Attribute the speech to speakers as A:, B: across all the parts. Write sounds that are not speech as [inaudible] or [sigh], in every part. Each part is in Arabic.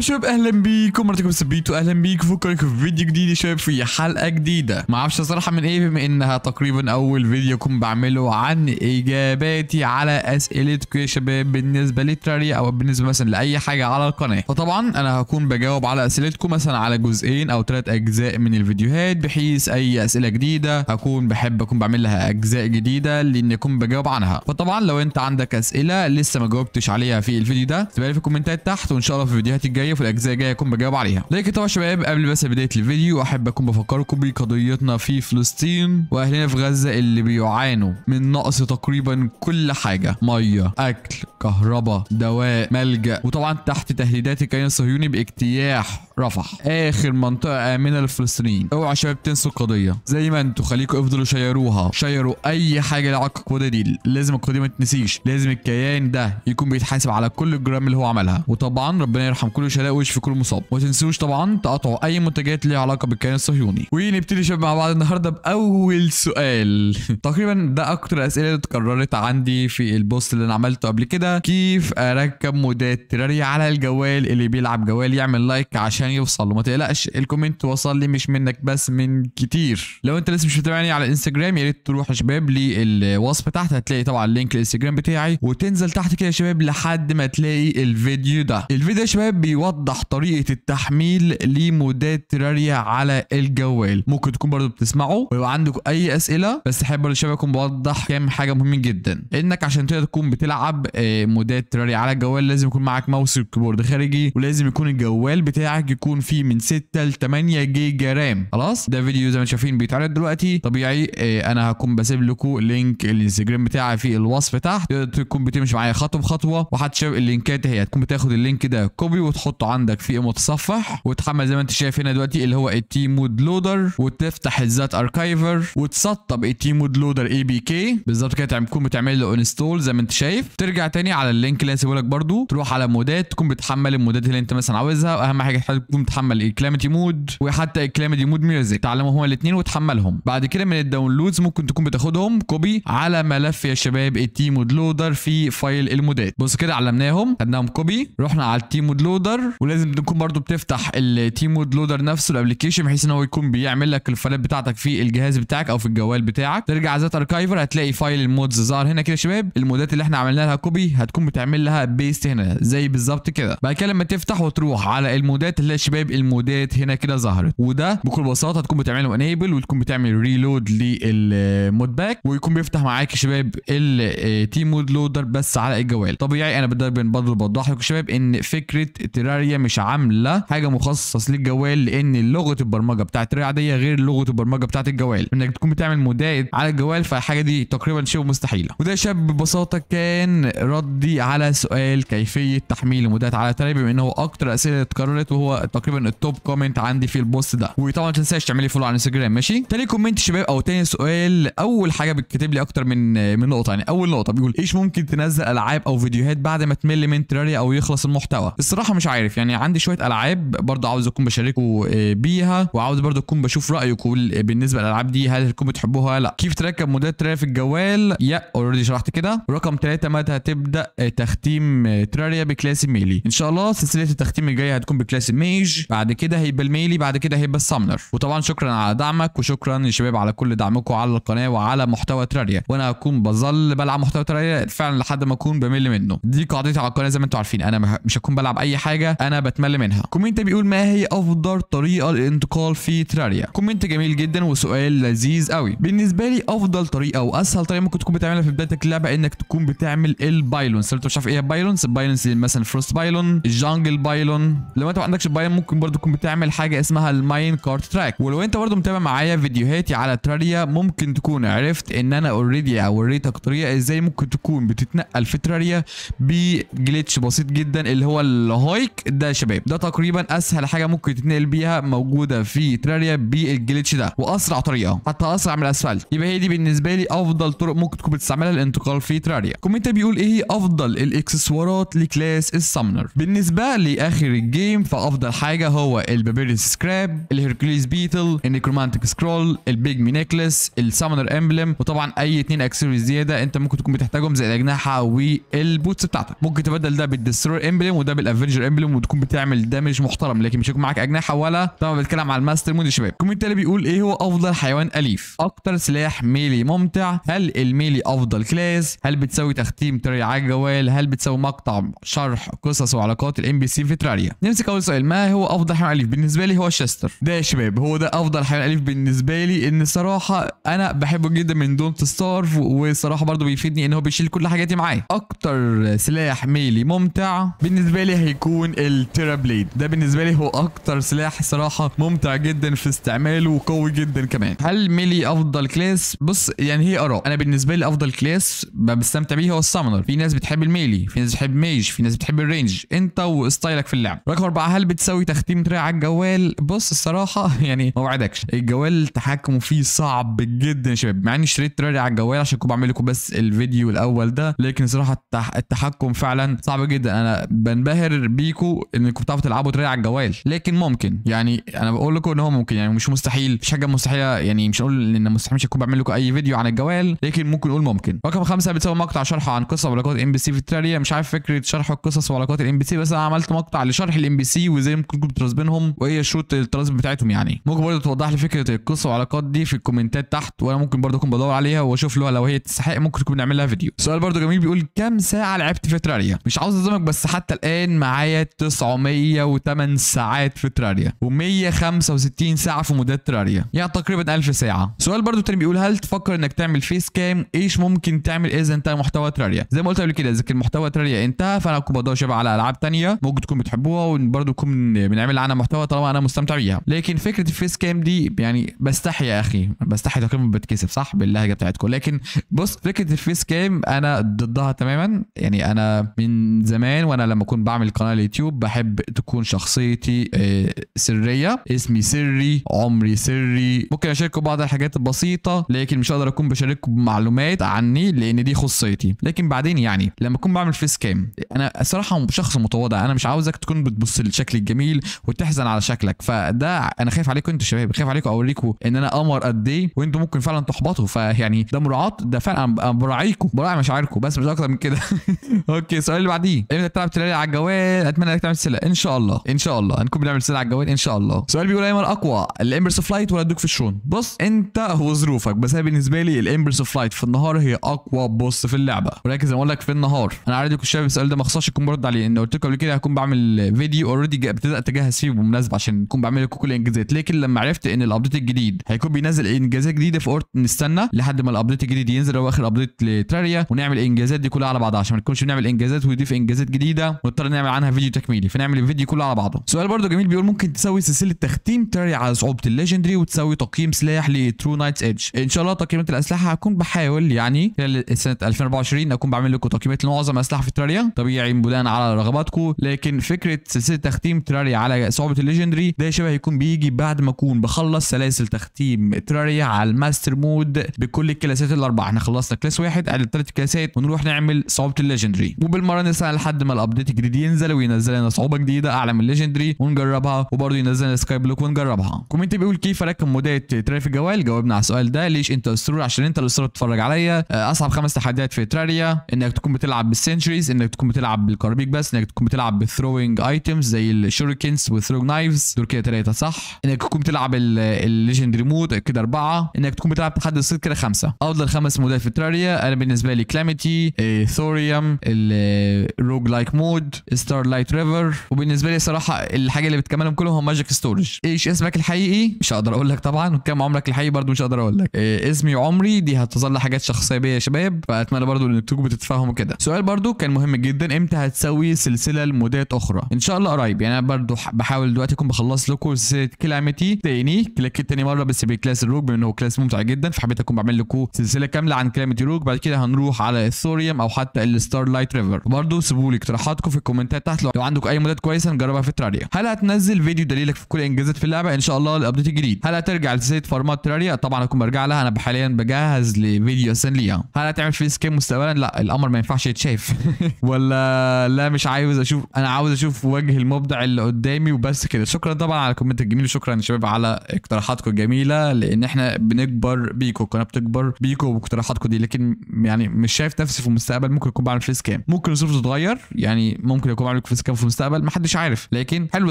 A: شباب شباب اهلا بيكم مرتكم سبيت اهلا بيكم فكرك في فيديو جديد يا شباب في حلقه جديده ما اعرفش صراحه من ايه بما انها تقريبا اول فيديو اكون بعمله عن اجاباتي على اسئلتكم يا شباب بالنسبه لتراري او بالنسبه مثلا لاي حاجه على القناه فطبعا انا هكون بجاوب على اسئلتكم مثلا على جزئين او ثلاث اجزاء من الفيديوهات بحيث اي اسئله جديده هكون بحب اكون بعمل لها اجزاء جديده لان اكون بجاوب عنها فطبعا لو انت عندك اسئله لسه ما جاوبتش عليها في الفيديو ده تبقى في الكومنتات تحت وان شاء الله في الفيديوهات الجايه الجايه في الاجزاء الجايه هكون بجاوب عليها لكن طبعا شباب قبل بس بدايه الفيديو احب اكون بفكركم بقضيتنا في فلسطين واهلنا في غزه اللي بيعانوا من نقص تقريبا كل حاجه ميه اكل كهرباء دواء ملجا وطبعا تحت تهديدات الكيان الصهيوني باجتياح رفح اخر منطقه امنه للفلسطينيين اوعى شباب تنسوا القضيه زي ما انتم خليكم افضلوا شيروها شيروا اي حاجه لها علاقه بالقضيه دي لازم القضيه ما تنسيش لازم الكيان ده يكون بيتحاسب على كل الجرام اللي هو عملها وطبعا ربنا يرحم كل وش في كل مصاب تنسوش طبعا تقطعوا اي منتجات ليها علاقه بالكيان الصهيوني ونبتدي شباب مع بعض النهارده باول سؤال [laughs] تقريبا ده اكتر الاسئله اللي اتكررت عندي في البوست اللي انا عملته قبل كده كيف اركب مودات تراري على الجوال اللي بيلعب جوال يعمل لايك عشان يوصل له ما تقلقش الكومنت وصل لي مش منك بس من كتير لو انت لسه مش متابعني على الانستجرام يا ريت تروح يا شباب للوصف تحت هتلاقي طبعا اللينك الانستجرام بتاعي وتنزل تحت كده يا شباب لحد ما تلاقي الفيديو ده الفيديو يا شباب بيوصل بيوضح طريقه التحميل لمودات تراريا على الجوال ممكن تكون برضو بتسمعه ويبقى عندك اي اسئله بس حابب برضو اكون بوضح كام حاجه مهمين جدا انك عشان تقدر تكون بتلعب آه، مودات تراريا على الجوال لازم يكون معاك ماوس وكيبورد خارجي ولازم يكون الجوال بتاعك يكون فيه من 6 ل 8 جيجا رام خلاص ده فيديو زي ما شايفين بيتعرض دلوقتي طبيعي آه، انا هكون بسيب لكم لينك الانستجرام بتاعي في الوصف تحت تقدر تكون بتمشي معايا خطوه بخطوه وهتشوف اللينكات هي هتكون بتاخد اللينك ده كوبي وتحط تحطه عندك في متصفح وتحمل زي ما انت شايف هنا دلوقتي اللي هو التي مود لودر وتفتح الذات اركايفر وتسطب التي مود لودر اي بي كي بالظبط كده تكون بتعمل له انستول زي ما انت شايف ترجع تاني على اللينك اللي هسيبه لك برده تروح على مودات تكون بتحمل المودات اللي انت مثلا عاوزها واهم حاجه تكون بتحمل الكلامتي مود وحتى الكلامتي مود ميوزك تعلموا هما الاثنين وتحملهم بعد كده من الداونلودز ممكن تكون بتاخدهم كوبي على ملف يا شباب التي مود لودر في فايل المودات بص كده علمناهم خدناهم كوبي رحنا على التي مود لودر لودر ولازم تكون برضو بتفتح التيم وود لودر نفسه الابلكيشن بحيث ان هو يكون بيعمل لك الفايلات بتاعتك في الجهاز بتاعك او في الجوال بتاعك ترجع ذات اركايفر هتلاقي فايل المودز ظهر هنا كده يا شباب المودات اللي احنا عملنا لها كوبي هتكون بتعمل لها بيست هنا زي بالظبط كده بعد كده لما تفتح وتروح على المودات هتلاقي شباب المودات هنا كده ظهرت وده بكل بساطه هتكون بتعمل له انيبل وتكون بتعمل ريلود للمود باك ويكون بيفتح معاك يا شباب التيم مود لودر بس على الجوال طبيعي انا برضه بوضح لكم شباب ان فكره سيراريا مش عامله حاجه مخصص للجوال لان لغه البرمجه بتاعت ريا عاديه غير لغه البرمجه بتاعت الجوال انك تكون بتعمل مودات على الجوال فالحاجه دي تقريبا شبه مستحيله وده شاب ببساطه كان ردي على سؤال كيفيه تحميل المودات على تري بما ان هو اكتر اسئله اتكررت وهو تقريبا التوب كومنت عندي في البوست ده وطبعا ما تنساش تعملي فولو على الانستجرام ماشي تاني كومنت شباب او تاني سؤال اول حاجه بتكتب لي اكتر من من نقطه يعني اول نقطه بيقول ايش ممكن تنزل العاب او فيديوهات بعد ما تمل من تراريا او يخلص المحتوى الصراحه مش عارف عارف يعني عندي شويه العاب برضه عاوز اكون بشاركه آه، بيها وعاوز برضه اكون بشوف رايكم آه، بالنسبه للالعاب دي هل هتكون بتحبوها ولا لا كيف تركب موديل تراريا في الجوال يا اوريدي شرحت كده رقم 3 متى هتبدا آه، تختيم تراريا بكلاس ميلي ان شاء الله سلسله التختيم الجايه هتكون بكلاس ميج بعد كده هيبقى الميلي بعد كده هيبقى السامنر وطبعا شكرا على دعمك وشكرا يا شباب على كل دعمكم على القناه وعلى محتوى تراريا وانا هكون بظل بلعب محتوى تراريا فعلا لحد ما اكون بمل منه دي قاعدتي على القناه زي ما انتم عارفين انا مش هكون بلعب اي حاجه حاجه انا بتمل منها كومنت بيقول ما هي افضل طريقه للانتقال في تراريا كومنت جميل جدا وسؤال لذيذ قوي بالنسبه لي افضل طريقه واسهل طريقه ممكن تكون بتعملها في بدايه اللعبه انك تكون بتعمل البايلون لو انت مش عارف ايه بايلونز البايلونز مثلا فروست بايلون الجانجل بايلون لو انت ما عندكش بايلون ممكن برضه تكون بتعمل حاجه اسمها الماين كارت تراك ولو انت برضه متابع معايا فيديوهاتي على تراريا ممكن تكون عرفت ان انا اوريدي اوريتك طريقه ازاي ممكن تكون بتتنقل في تراريا بجليتش بسيط جدا اللي هو الهايك ده يا شباب ده تقريبا اسهل حاجه ممكن تتنقل بيها موجوده في تراريا بالجليتش ده واسرع طريقه حتى اسرع من الاسفلت يبقى هي دي بالنسبه لي افضل طرق ممكن تكون بتستعملها للانتقال في تراريا كومنت بيقول ايه افضل الاكسسوارات لكلاس السامنر بالنسبه لاخر الجيم فافضل حاجه هو البابيريس سكراب الهيركليز بيتل النيكرومانتيك سكرول البيج نيكلس السامنر امبلم وطبعا اي اثنين اكسسوارز زياده انت ممكن تكون بتحتاجهم زي الاجنحه والبوتس بتاعتك ممكن تبدل ده بالدسترور امبلم وده بالافنجر امبلم تهاجم وتكون بتعمل دامج محترم لكن مش هيكون معاك اجنحه ولا طبعا بتكلم على الماستر مود يا شباب الكومنت التالي بيقول ايه هو افضل حيوان اليف اكتر سلاح ميلي ممتع هل الميلي افضل كلاس هل بتسوي تختيم تري على الجوال هل بتسوي مقطع شرح قصص وعلاقات الام بي سي في تراريا نمسك اول سؤال ما هو افضل حيوان اليف بالنسبه لي هو الشستر ده يا شباب هو ده افضل حيوان اليف بالنسبه لي ان صراحه انا بحبه جدا من دونت ستارف وصراحه برضه بيفيدني ان هو بيشيل كل حاجاتي معايا اكتر سلاح ميلي ممتع بالنسبه لي هيكون التيرا بليد ده بالنسبه لي هو اكتر سلاح صراحه ممتع جدا في استعماله وقوي جدا كمان هل ميلي افضل كلاس بص يعني هي اراء انا بالنسبه لي افضل كلاس بستمتع بيه هو السامونر في ناس بتحب الميلي في ناس بتحب ميج في ناس بتحب الرينج انت وستايلك في اللعب رقم اربعه هل بتسوي تختيم دراع على الجوال بص الصراحه [laughs] يعني ما اوعدكش الجوال تحكمه فيه صعب جدا يا شباب مع اني اشتريت دراع على الجوال عشان كنت بعمل لكم بس الفيديو الاول ده لكن صراحه التحكم فعلا صعب جدا انا بنبهر بيك بتاعكم انكم بتعرفوا تلعبوا تري على الجوال لكن ممكن يعني انا بقول لكم ان هو ممكن يعني مش مستحيل مش حاجه مستحيله يعني مش هقول ان مستحيل مش هكون بعمل لكم اي فيديو عن الجوال لكن ممكن اقول ممكن رقم خمسه بتسوي مقطع شرح عن قصه وعلاقات الام بي سي في التراريا مش عارف فكره شرح القصص وعلاقات الام بي سي بس انا عملت مقطع لشرح الام بي سي وازاي ممكن تراز بينهم وايه شروط التراز بتاعتهم يعني ممكن برضه توضح لي فكره القصه والعلاقات دي في الكومنتات تحت وانا ممكن برضه اكون بدور عليها واشوف لها لو هي تستحق ممكن نكون نعمل لها فيديو سؤال برضه جميل بيقول كام ساعه لعبت في تراريا مش عاوز اظلمك بس حتى الان معايا 908 ساعات في تراريا و165 ساعه في موديل تراريا يعني تقريبا 1000 ساعه سؤال برضو تاني بيقول هل تفكر انك تعمل فيس كام ايش ممكن تعمل اذا انت محتوى تراريا زي ما قلت قبل كده اذا كان محتوى تراريا انتهى فانا هكون بدور شبه على العاب تانية ممكن تكون بتحبوها وبرضه تكون بنعمل عنها محتوى طالما انا مستمتع بيها لكن فكره الفيس كام دي يعني بستحي يا اخي بستحي تقريبا بتكسف صح باللهجه بتاعتكم لكن بص فكره الفيس كام انا ضدها تماما يعني انا من زمان وانا لما كنت بعمل قناه اليوتيوب بحب تكون شخصيتي آه، سريه اسمي سري عمري سري ممكن اشارككم بعض الحاجات البسيطه لكن مش هقدر اكون بشارككم معلومات عني لان دي خصيتي لكن بعدين يعني لما اكون بعمل فيس كام انا صراحه شخص متواضع انا مش عاوزك تكون بتبص لشكلي الجميل وتحزن على شكلك فده انا خايف عليكم انتوا شباب خايف عليكم اوريكم ان انا قمر قد ايه وانتوا ممكن فعلا تحبطوا فيعني ده مراعاه ده فعلا براعيكم براعي مشاعركم بس مش اكتر من كده [laughs] اوكي السؤال اللي بعديه امتى تلعب تلاقي على الجوال اتمنى انك تعمل سلة ان شاء الله ان شاء الله هنكون بنعمل سلة على الجوال ان شاء الله سؤال بيقول ايمن اقوى الامبرس اوف لايت ولا الدوك في الشون بص انت وظروفك بس انا بالنسبه لي الامبرس اوف لايت في النهار هي اقوى بص في اللعبه ولكن زي ما اقول لك في النهار انا عارف الشباب السؤال ده ما خصهاش يكون برد عليه ان قلت لكم قبل كده هكون بعمل فيديو اوريدي ابتدات اجهز فيه بالمناسبه عشان اكون بعمل لكم كل الانجازات لكن لما عرفت ان الابديت الجديد هيكون بينزل انجازات جديده اورت نستنى لحد ما الابديت الجديد ينزل هو اخر ابديت لتراريا ونعمل الانجازات دي كلها على بعضها عشان ما نكونش بنعمل انجازات ويضيف انجازات جديده ونضطر نعمل عنها فيديو تكميلي فنعمل الفيديو كله على بعضه سؤال برضو جميل بيقول ممكن تسوي سلسله تختيم تري على صعوبه الليجندري وتسوي تقييم سلاح لترو نايتس ايدج ان شاء الله تقييمات الاسلحه هكون بحاول يعني خلال سنه 2024 اكون بعمل لكم تقييمات لمعظم اسلحه في تراريا طبيعي بناء على رغباتكم لكن فكره سلسله تختيم تراريا على صعوبه الليجندري ده شبه يكون بيجي بعد ما اكون بخلص سلاسل تختيم تراريا على الماستر مود بكل الكلاسات الاربعه احنا خلصنا كلاس واحد عدد ثلاث كلاسات ونروح نعمل صعوبه الليجندري وبالمره نسعى لحد ما الابديت الجديد ينزل وينزل ينزل لنا صعوبه جديده اعلى من ليجندري ونجربها وبرده ينزل لنا سكاي بلوك ونجربها كومنت بيقول كيف اركب موديل ترافيك جوال جاوبنا على السؤال ده ليش انت اسطوره عشان انت اللي اسطوره عليا آه، اصعب خمس تحديات في تراريا انك تكون بتلعب بالسنتريز انك تكون بتلعب بالكارابيك بس انك تكون بتلعب بالثروينج ايتمز زي الشوركنز والثرو نايفز دول كده ثلاثه صح انك تكون بتلعب الليجندري مود كده اربعه انك تكون بتلعب تحدي الصيد كده خمسه افضل خمس مودات في تراريا انا بالنسبه لي كلاميتي ثوريوم الروج لايك مود ستار لايت ريفر وبالنسبه لي صراحه الحاجه اللي بتكملهم كلهم هو ماجيك ستورج ايش اسمك الحقيقي مش هقدر اقول لك طبعا وكم عمرك الحقيقي برضو مش هقدر اقول لك إيه اسمي عمري دي هتظل حاجات شخصيه بيا يا شباب فاتمنى برضو ان تكونوا بتتفاهموا كده سؤال برضو كان مهم جدا امتى هتسوي سلسله لمودات اخرى ان شاء الله قريب يعني انا برضو بحاول دلوقتي اكون بخلص لكم سلسله كلامتي تاني كليك تاني مره بس بكلاس الروك بما انه كلاس ممتع جدا فحبيت اكون بعمل لكم سلسله كامله عن كلامتي روك بعد كده هنروح على الثوريوم او حتى الستار لايت ريفر برضو سيبوا لي اقتراحاتكم في الكومنتات تحت لو عندك اي مودات كويسه نجربها في تراريا هل هتنزل فيديو دليلك في كل انجازات في اللعبه ان شاء الله الابديت الجديد هل هترجع لسلسله فورمات تراريا طبعا هكون برجع لها انا حاليا بجهز لفيديو اسن ليها هل هتعمل في سكيم مستقبلا لا الامر ما ينفعش يتشاف [laughs] ولا لا مش عاوز اشوف انا عاوز اشوف وجه المبدع اللي قدامي وبس كده شكرا طبعا على الكومنت الجميل وشكرا يا شباب على اقتراحاتكم الجميله لان احنا بنكبر بيكو القناه بتكبر بيكو واقتراحاتكم دي لكن يعني مش شايف نفسي في المستقبل ممكن يكون بعمل فيس سكام ممكن الظروف تتغير يعني ممكن يكون بعمل فيس كان في المستقبل محدش عارف لكن حلو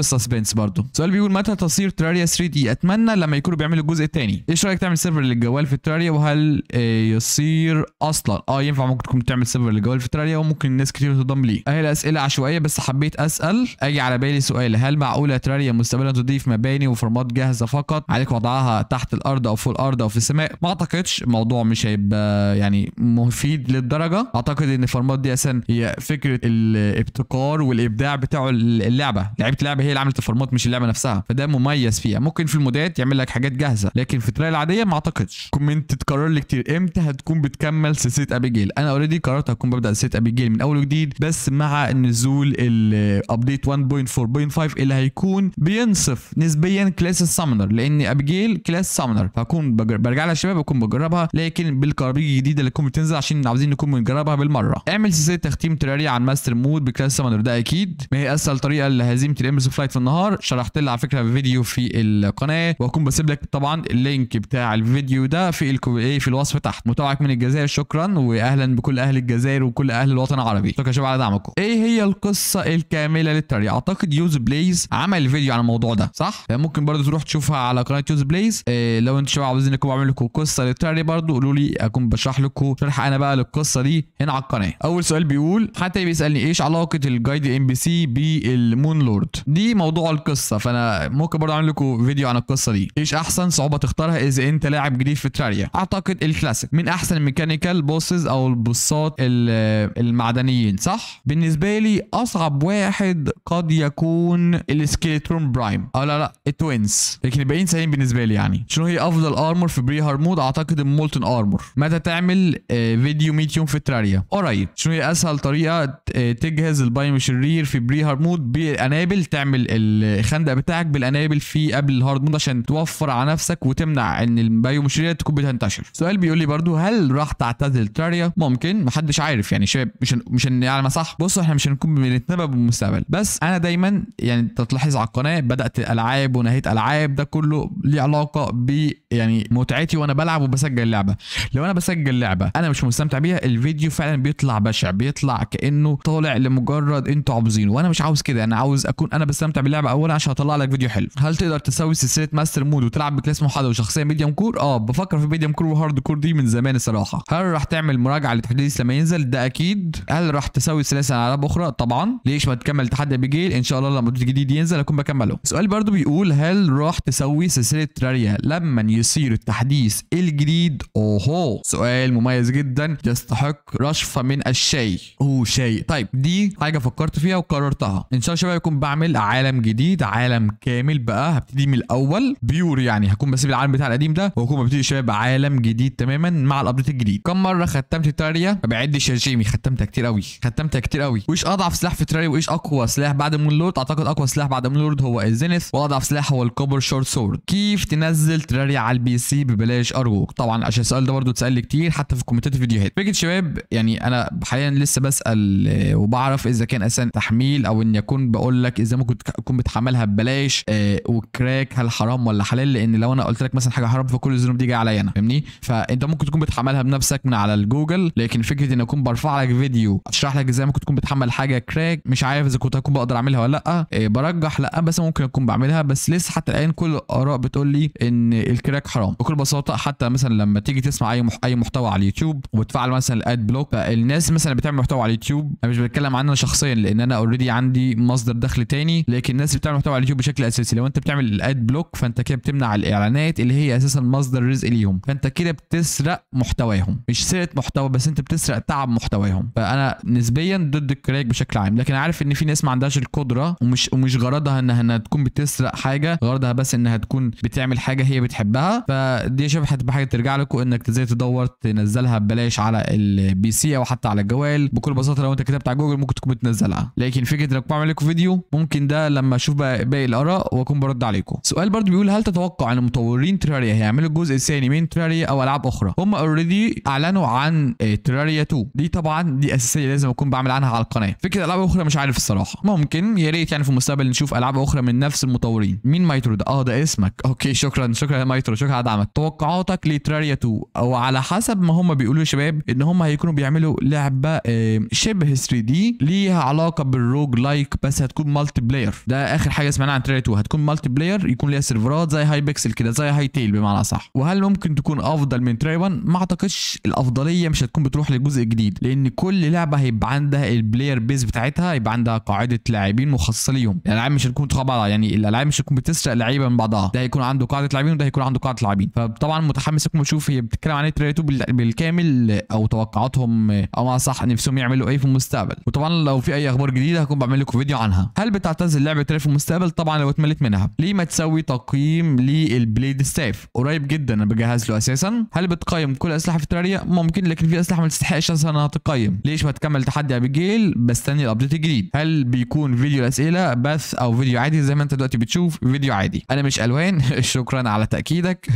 A: السسبنس برضه سؤال بيقول متى تصير تراريا 3 دي اتمنى لما يكونوا بيعملوا الجزء الثاني ايش رايك تعمل سيرفر للجوال في تراريا وهل آه، يصير اصلا اه ينفع ممكن تكون تعمل سيرفر للجوال في تراريا وممكن ناس كتير تنضم ليه اهي الاسئله عشوائيه بس حبيت اسال اجي على بالي سؤال هل معقوله تراريا مستقبلا تضيف مباني وفرمات جاهزه فقط عليك وضعها تحت الارض او فوق الارض او في السماء ما اعتقدش الموضوع مش هيبقى يعني مفيد للدرجه اعتقد ان الفرمات دي اساسا هي فكره الابتكار والابداع اللاعب بتاعه اللعبه لعيبه اللعبه هي اللي عملت الفورمات مش اللعبه نفسها فده مميز فيها ممكن في المودات يعمل لك حاجات جاهزه لكن في الطريقه العاديه ما اعتقدش كومنت تتكرر لي كتير امتى هتكون بتكمل سلسله ابيجيل انا اوريدي قررت هكون ببدا سلسله ابيجيل من اول وجديد بس مع نزول الابديت 1.4.5 اللي هيكون بينصف نسبيا كلاس السامنر لان ابيجيل كلاس سامنر هكون برجع لها شباب اكون بجربها لكن بالقرابيج الجديده اللي تكون بتنزل عشان عاوزين نكون بنجربها بالمره اعمل سلسله تختيم تراري عن ماستر مود بكلاس سامنر ده اكيد ما هي اسهل طريقه لهزيمه الامبلس فلايت في النهار شرحت لها على فكره في فيديو في القناه وهكون بسيب لك طبعا اللينك بتاع الفيديو ده في الكو... ايه في الوصف تحت متابعك من الجزائر شكرا واهلا بكل اهل الجزائر وكل اهل الوطن العربي شكرا شباب على دعمكم ايه هي القصه الكامله للتري اعتقد يوز بليز عمل فيديو عن الموضوع ده صح ممكن برضو تروح تشوفها على قناه يوز بليز إيه لو انت شباب عاوزين اكون اعمل لكم قصه للتري برضو قولوا لي اكون بشرح لكم شرح انا بقى للقصه دي هنا على القناه اول سؤال بيقول حتى بيسالني ايش علاقه الجايد ام بي سي سي بالمون لورد دي موضوع القصه فانا ممكن برضه اعمل لكم فيديو عن القصه دي ايش احسن صعوبه تختارها اذا انت لاعب جديد في تراريا اعتقد الكلاسيك من احسن الميكانيكال بوسز او البوسات المعدنيين صح بالنسبه لي اصعب واحد قد يكون السكيلترون برايم او لا لا التوينز لكن الباقيين سهلين بالنسبه لي يعني شنو هي افضل ارمور في بري هارمود اعتقد المولتن ارمور متى تعمل فيديو 100 يوم في تراريا قريب شنو هي اسهل طريقه آه، تجهز البايم شرير في بري هارد مود بالانابل تعمل الخندق بتاعك بالانابل في قبل الهارد مود عشان توفر على نفسك وتمنع ان البايو مشريه تكون بتنتشر سؤال بيقول لي برضو هل راح تعتزل تاريا ممكن محدش عارف يعني شباب مش مش هن... يعني صح بصوا احنا مش هنكون بنتنبأ بالمستقبل بس انا دايما يعني انت تلاحظ على القناه بدات العاب ونهيت العاب ده كله ليه علاقه ب يعني متعتي وانا بلعب وبسجل اللعبه لو انا بسجل لعبه انا مش مستمتع بيها الفيديو فعلا بيطلع بشع بيطلع كانه طالع لمجرد انتوا عبزين حلو وانا مش عاوز كده انا عاوز اكون انا بستمتع باللعبه اولا عشان اطلع لك فيديو حلو هل تقدر تسوي سلسله ماستر مود وتلعب بكلاس محاضره وشخصيه ميديوم كور اه بفكر في ميديوم كور وهارد كور دي من زمان الصراحه هل راح تعمل مراجعه للتحديث لما ينزل ده اكيد هل راح تسوي سلاسل العاب اخرى طبعا ليش ما تكمل تحدي بجيل ان شاء الله لما الجديد ينزل اكون بكمله السؤال برضو بيقول هل راح تسوي سلسله تراريا لما يصير التحديث الجديد اوهو سؤال مميز جدا يستحق رشفه من الشاي او شيء طيب دي حاجه فكرت فيها وقررت قررتها ان شاء الله شباب يكون بعمل عالم جديد عالم كامل بقى هبتدي من الاول بيور يعني هكون بسيب العالم بتاع القديم ده وهكون ببتدي شباب عالم جديد تماما مع الابديت الجديد كم مره ختمت تراريا ما بعدش يا جيمي ختمتها كتير قوي ختمتها كتير قوي وايش اضعف سلاح في تراريا وايش اقوى سلاح بعد مون لورد اعتقد اقوى سلاح بعد مون لورد هو الزينث واضعف سلاح هو الكوبر شورت سورد كيف تنزل تراريا على البي سي ببلاش ارجوك طبعا عشان السؤال ده برضه اتسال لي كتير حتى في الكومنتات الفيديوهات فكره شباب يعني انا حاليا لسه بسال آه، وبعرف اذا كان اساسا تحميل جميل او اني اكون بقول لك ازاي ممكن تكون بتحملها ببلاش آه وكراك هل حرام ولا حلال لان لو انا قلت لك مثلا حاجه حرام فكل الذنوب دي جايه عليا انا فاهمني فانت ممكن تكون بتحملها بنفسك من على الجوجل لكن فكره ان اكون برفع لك فيديو اشرح لك ازاي ممكن تكون بتحمل حاجه كراك مش عارف اذا كنت هكون بقدر اعملها ولا لا آه برجح لا بس ممكن اكون بعملها بس لسه حتى الان كل الاراء بتقول لي ان الكراك حرام بكل بساطه حتى مثلا لما تيجي تسمع اي مح اي محتوى على اليوتيوب وتفعل مثلا الاد بلوك فالناس مثلا بتعمل محتوى على اليوتيوب انا مش بتكلم عنها شخصيا لان انا اوريدي اوريدي عندي مصدر دخل تاني لكن الناس اللي بتعمل محتوى على اليوتيوب بشكل اساسي لو انت بتعمل الاد بلوك فانت كده بتمنع الاعلانات اللي هي اساسا مصدر رزق ليهم فانت كده بتسرق محتواهم مش سرقه محتوى بس انت بتسرق تعب محتواهم فانا نسبيا ضد الكراك بشكل عام لكن عارف ان في ناس ما عندهاش القدره ومش ومش غرضها انها انها تكون بتسرق حاجه غرضها بس انها تكون بتعمل حاجه هي بتحبها فدي شبه هتبقى حاجه ترجع لكم انك ازاي تدور تنزلها ببلاش على البي سي او حتى على الجوال بكل بساطه لو انت كتبت على جوجل ممكن تكون بتنزلها لكن لكن فكره انك بعمل لكم فيديو ممكن ده لما اشوف بقى باقي الاراء واكون برد عليكم سؤال برضو بيقول هل تتوقع ان مطورين تراريا هيعملوا الجزء الثاني من تراريا او العاب اخرى هم اوريدي اعلنوا عن آه، تراريا 2 دي طبعا دي اساسيه لازم اكون بعمل عنها على القناه فكره العاب اخرى مش عارف الصراحه ممكن يا ريت يعني في المستقبل نشوف العاب اخرى من نفس المطورين مين مايترو ده اه ده اسمك اوكي شكرا شكرا يا مايترو شكرا على دعمك توقعاتك لتراريا 2 او على حسب ما هم بيقولوا يا شباب ان هم هيكونوا بيعملوا لعبه آه، شبه 3 دي ليها علاقه بال الروج لايك بس هتكون مالتي بلاير ده اخر حاجه سمعناها عن تريلر 2 هتكون مالتي بلاير يكون ليها سيرفرات زي هاي بيكسل كده زي هاي تيل بمعنى صح وهل ممكن تكون افضل من تريلر 1 ما اعتقدش الافضليه مش هتكون بتروح للجزء الجديد لان كل لعبه هيبقى عندها البلاير بيز بتاعتها هيبقى عندها قاعده لاعبين مخصصه ليهم الالعاب مش هتكون بعضها يعني الالعاب مش هتكون بتسرق لعيبه من بعضها ده هيكون عنده قاعده لاعبين وده هيكون عنده قاعده لاعبين فطبعا متحمس اكون اشوف هي بتتكلم عن تريلر 2 بالكامل او توقعاتهم او ما صح نفسهم يعملوا ايه في المستقبل وطبعا لو في اي اخبار جديده هكون بعمل لكم فيديو عنها هل بتعتزل لعبه ريف المستقبل طبعا لو اتملت منها ليه ما تسوي تقييم للبليد ستاف قريب جدا انا بجهز له اساسا هل بتقيم كل اسلحه في تراريا ممكن لكن في اسلحه ما تستحقش انها تقيم ليش ما تكمل تحدي ابيجيل بستني الابديت الجديد هل بيكون فيديو الاسئله بث او فيديو عادي زي ما انت دلوقتي بتشوف فيديو عادي انا مش الوان [laughs] شكرا على تاكيدك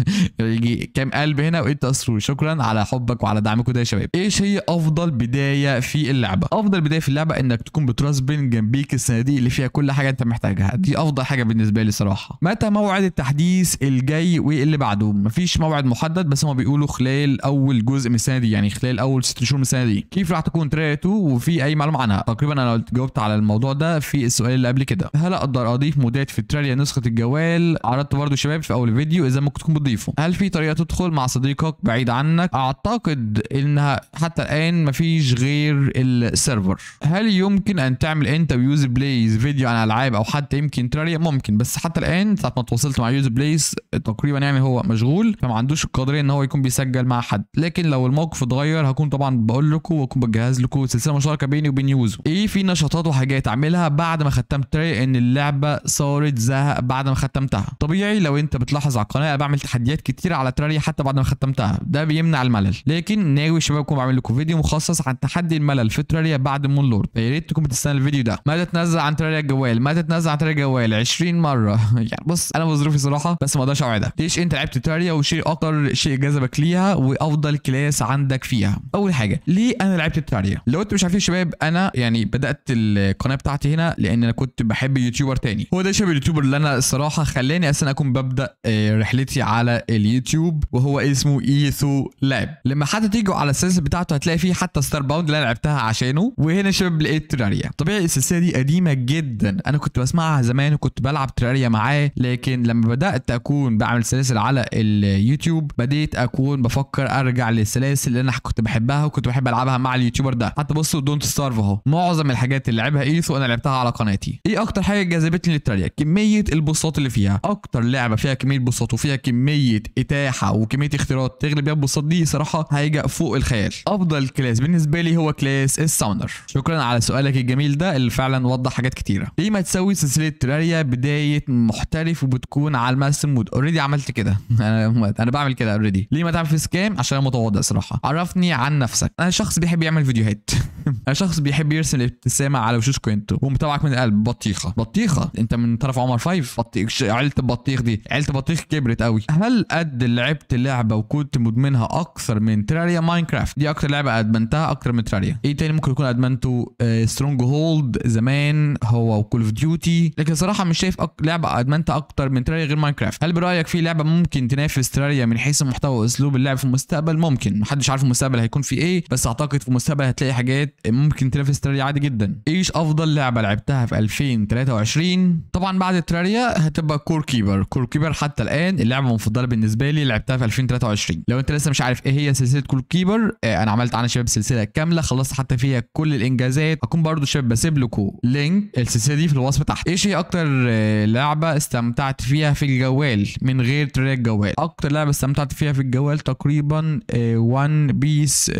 A: يجي كام قلب هنا وايه تاثروا شكرا على حبك وعلى دعمك ده يا شباب ايش هي افضل بدايه في اللعبه افضل بدايه في اللعبه انك تكون بتراس بين جنبيك الصناديق اللي فيها كل حاجه انت محتاجها دي افضل حاجه بالنسبه لي صراحه متى موعد التحديث الجاي واللي بعده مفيش موعد محدد بس هم بيقولوا خلال اول جزء من السنه دي يعني خلال اول ست شهور من السنه دي كيف راح تكون ترايته وفي اي معلومه عنها تقريبا انا جاوبت على الموضوع ده في السؤال اللي قبل كده هل اقدر اضيف مودات في التراليا نسخه الجوال عرضت برضه شباب في اول فيديو اذا ممكن تكون بتضيفه هل في طريقه تدخل مع صديقك بعيد عنك اعتقد انها حتى الان مفيش غير السيرفر هل يمكن ان تعمل تعمل ويوز بلايز فيديو عن العاب او حتى يمكن تراري ممكن بس حتى الان ساعه ما تواصلت مع يوز بلايز تقريبا يعني هو مشغول فما عندوش القدريه ان هو يكون بيسجل مع حد لكن لو الموقف اتغير هكون طبعا بقول لكم واكون بجهز لكم سلسله مشتركه بيني وبين يوزو ايه في نشاطات وحاجات اعملها بعد ما ختمت تراري ان اللعبه صارت زهق بعد ما ختمتها طبيعي لو انت بتلاحظ على القناه بعمل تحديات كتير على تراري حتى بعد ما ختمتها ده بيمنع الملل لكن ناوي شباب اكون بعمل لكم فيديو مخصص عن تحدي الملل في تراري بعد مون لورد يا ريت تكون بتستنى الفيديو الفيديو ده ما تتنزل عن تريا الجوال ما تتنزل عن تريا الجوال 20 مره [laughs] يعني بص انا بظروفي صراحه بس ما اقدرش اوعدك ليش انت لعبت تريا وشيء اكتر شيء جذبك ليها وافضل كلاس عندك فيها اول حاجه ليه انا لعبت تريا لو انتم مش عارفين شباب انا يعني بدات القناه بتاعتي هنا لان انا كنت بحب يوتيوبر تاني هو ده شباب اليوتيوبر اللي انا الصراحه خلاني اصلا اكون ببدا آه، رحلتي على اليوتيوب وهو اسمه ايثو لاب لما حتى تيجوا على السلسله بتاعته هتلاقي فيه حتى ستار باوند اللي انا لعبتها عشانه وهنا شباب لقيت تراريا طبيعي السلسله دي قديمه جدا انا كنت بسمعها زمان وكنت بلعب تراريا معاه لكن لما بدات اكون بعمل سلاسل على اليوتيوب بديت اكون بفكر ارجع للسلاسل اللي انا كنت بحبها وكنت بحب العبها مع اليوتيوبر ده حتى بصوا دونت ستارف اهو معظم الحاجات اللي لعبها ايثو انا لعبتها على قناتي ايه اكتر حاجه جذبتني للتراريا كميه البوصات اللي فيها اكتر لعبه فيها كميه بوصات وفيها كميه اتاحه وكميه اختيارات تغلب بيها البوصات دي صراحه هيجي فوق الخيال افضل كلاس بالنسبه لي هو كلاس الساوندر شكرا على سؤالك الجميل ده اللي فعلا وضح حاجات كتيره ليه ما تسوي سلسله تراريا بدايه محترف وبتكون على الموسم مود اوريدي عملت كده [laughs] انا انا بعمل كده اوريدي ليه ما تعمل فيس كام عشان انا متواضع صراحه عرفني عن نفسك انا شخص بيحب يعمل فيديوهات [laughs] انا شخص بيحب يرسم الابتسامه على وشوش كوينتو ومتابعك من القلب بطيخه بطيخه انت من طرف عمر فايف بطيخ عيله البطيخ دي عيله البطيخ كبرت قوي هل قد لعبت لعبه وكنت مدمنها اكثر من تراريا ماينكرافت دي اكتر لعبه ادمنتها اكتر من تراريا ايه تاني ممكن يكون ادمنته سترونج آه، هول كولد زمان هو وكول اوف ديوتي لكن صراحه مش شايف أك... لعبه ادمنت اكتر من تراريا غير ماينكرافت هل برايك في لعبه ممكن تنافس تراريا من حيث المحتوى واسلوب اللعب في المستقبل ممكن محدش عارف المستقبل هيكون في ايه بس اعتقد في المستقبل هتلاقي حاجات ممكن تنافس تراريا عادي جدا ايش افضل لعبه لعبتها في 2023 طبعا بعد تراريا هتبقى كور كيبر كور كيبر حتى الان اللعبه المفضله بالنسبه لي لعبتها في 2023 لو انت لسه مش عارف ايه هي سلسله كور كيبر آه، انا عملت عنها شباب سلسله كامله خلصت حتى فيها كل الانجازات هكون برضو شباب بس هسيب لكم لينك السلسله دي في الوصف تحت ايش هي اكتر آه، لعبه استمتعت فيها في الجوال من غير تراك جوال اكتر لعبه استمتعت فيها في الجوال تقريبا وان بيس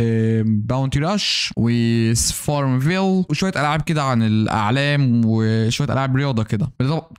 A: باونتي راش وفارم فيل وشويه العاب كده عن الاعلام وشويه العاب رياضه كده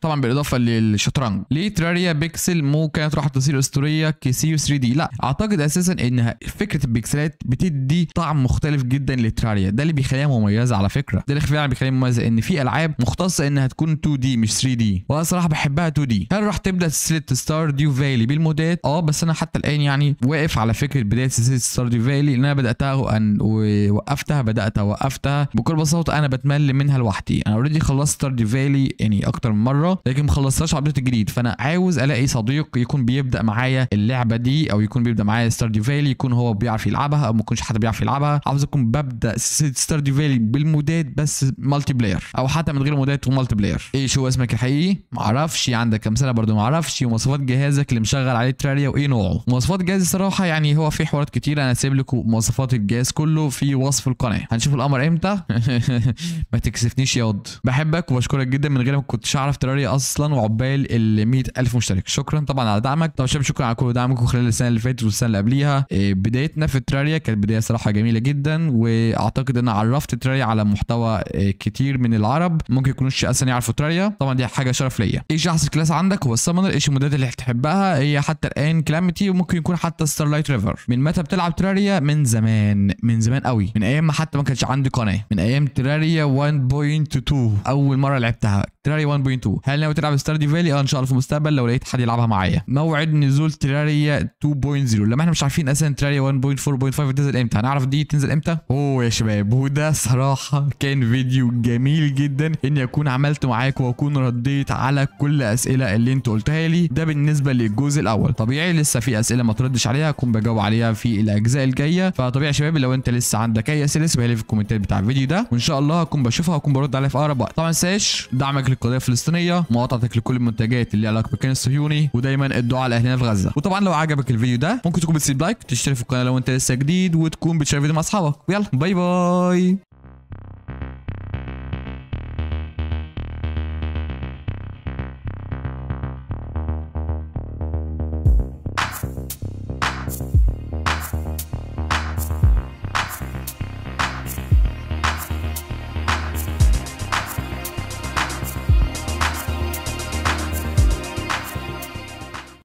A: طبعا بالاضافه للشطرنج ليه تراريا بيكسل مو كانت راح تصير اسطوريه كسيو 3 دي لا اعتقد اساسا انها فكره البيكسلات بتدي طعم مختلف جدا لتراريا ده اللي بيخليها مميزه على فكره ده اللي بيخليها بكلام مميز ان في العاب مختصه انها تكون 2 دي مش 3 دي وانا صراحه بحبها 2 دي هل راح تبدا سلسله ستار ديو فالي بالمودات اه بس انا حتى الان يعني واقف على فكره بدايه سلسله ستار ديو فالي ان انا بداتها ووقفتها بداتها وقفتها بكل بساطه انا بتمل منها لوحدي انا اوريدي خلصت ستار ديو فالي يعني اكتر من مره لكن ما خلصتهاش على الابديت الجديد فانا عاوز الاقي صديق يكون بيبدا معايا اللعبه دي او يكون بيبدا معايا ستار ديو فالي يكون هو بيعرف يلعبها او ما يكونش حد بيعرف يلعبها عاوز اكون ببدا سلسله ستار ديو فالي بالمودات بس مالتي بلاير او حتى من غير مودات ومالتي بلاير ايه شو اسمك الحقيقي معرفش عندك كم سنه برضو معرفش ومواصفات جهازك اللي مشغل عليه تراريا وايه نوعه مواصفات جهازي الصراحه يعني هو في حوارات كتير انا سايب لكم مواصفات الجهاز كله في وصف القناه هنشوف الامر امتى [laughs] ما تكسفنيش يا ود بحبك وبشكرك جدا من غير ما كنتش اعرف تراريا اصلا وعقبال ال 100000 مشترك شكرا طبعا على دعمك طبعا شباب شكرا على كل دعمكم خلال السنه اللي فاتت والسنه اللي قبليها إيه، بدايتنا في تراريا كانت بدايه صراحه جميله جدا واعتقد ان عرفت تراريا على محتوى إيه، كتير من العرب ممكن يكونوش اصلا يعرفوا تراريا طبعا دي حاجه شرف ليا ايش احسن كلاس عندك هو السمنر ايش المودات اللي هتحبها هي حتى الان كلامتي وممكن يكون حتى ستارلايت ريفر من متى بتلعب تراريا من زمان من زمان قوي من ايام ما حتى ما كانش عندي قناه من ايام تراريا 1.2 اول مره لعبتها تراريا 1.2 هل ناوي تلعب ستاردي فالي اه ان شاء الله في المستقبل لو لقيت حد يلعبها معايا موعد نزول تراريا 2.0 لما احنا مش عارفين اساسا تراريا 1.4.5 تنزل امتى هنعرف دي تنزل امتى اوه يا شباب وده صراحه كان فيديو والجميل جدا اني اكون عملت معاك واكون رديت على كل اسئله اللي انت قلتها لي ده بالنسبه للجزء الاول طبيعي لسه في اسئله ما تردش عليها اكون بجاوب عليها في الاجزاء الجايه فطبيعي يا شباب لو انت لسه عندك اي اسئله اسيبها لي في الكومنتات بتاع الفيديو ده وان شاء الله اكون بشوفها واكون برد عليها في اقرب وقت طبعا ما تنساش دعمك للقضيه الفلسطينيه مقاطعتك لكل المنتجات اللي علاقه بالكيان الصهيوني ودايما الدعاء لاهلنا في غزه وطبعا لو عجبك الفيديو ده ممكن تكون بتسيب لايك تشترك في القناه لو انت لسه جديد وتكون بتشارك مع اصحابك يلا باي باي